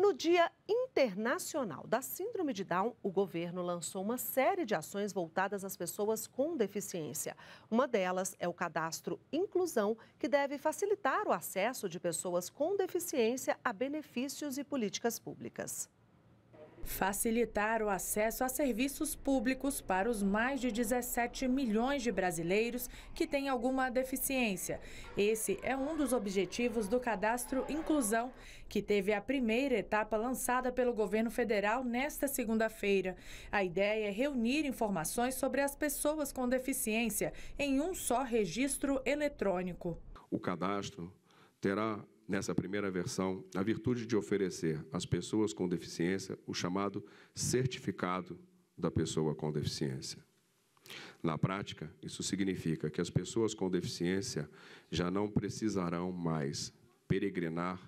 No Dia Internacional da Síndrome de Down, o governo lançou uma série de ações voltadas às pessoas com deficiência. Uma delas é o cadastro Inclusão, que deve facilitar o acesso de pessoas com deficiência a benefícios e políticas públicas facilitar o acesso a serviços públicos para os mais de 17 milhões de brasileiros que têm alguma deficiência. Esse é um dos objetivos do Cadastro Inclusão, que teve a primeira etapa lançada pelo governo federal nesta segunda-feira. A ideia é reunir informações sobre as pessoas com deficiência em um só registro eletrônico. O cadastro terá nessa primeira versão, a virtude de oferecer às pessoas com deficiência o chamado certificado da pessoa com deficiência. Na prática, isso significa que as pessoas com deficiência já não precisarão mais peregrinar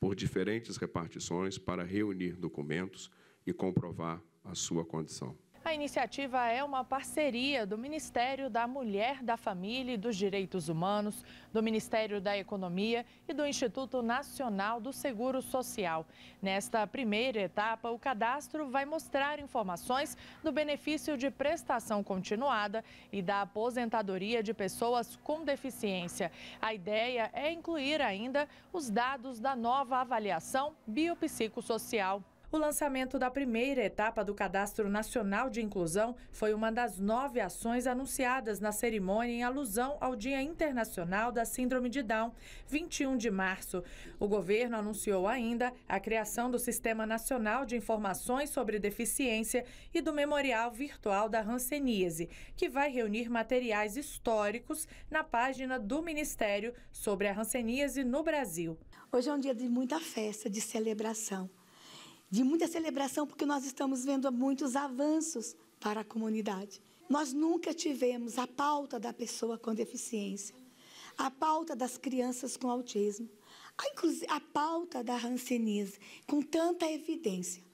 por diferentes repartições para reunir documentos e comprovar a sua condição. A iniciativa é uma parceria do Ministério da Mulher, da Família e dos Direitos Humanos, do Ministério da Economia e do Instituto Nacional do Seguro Social. Nesta primeira etapa, o cadastro vai mostrar informações do benefício de prestação continuada e da aposentadoria de pessoas com deficiência. A ideia é incluir ainda os dados da nova avaliação biopsicossocial o lançamento da primeira etapa do Cadastro Nacional de Inclusão foi uma das nove ações anunciadas na cerimônia em alusão ao Dia Internacional da Síndrome de Down, 21 de março. O governo anunciou ainda a criação do Sistema Nacional de Informações sobre Deficiência e do Memorial Virtual da Hanseníase, que vai reunir materiais históricos na página do Ministério sobre a Hanseníase no Brasil. Hoje é um dia de muita festa, de celebração de muita celebração, porque nós estamos vendo muitos avanços para a comunidade. Nós nunca tivemos a pauta da pessoa com deficiência, a pauta das crianças com autismo, a, a pauta da rancenise, com tanta evidência.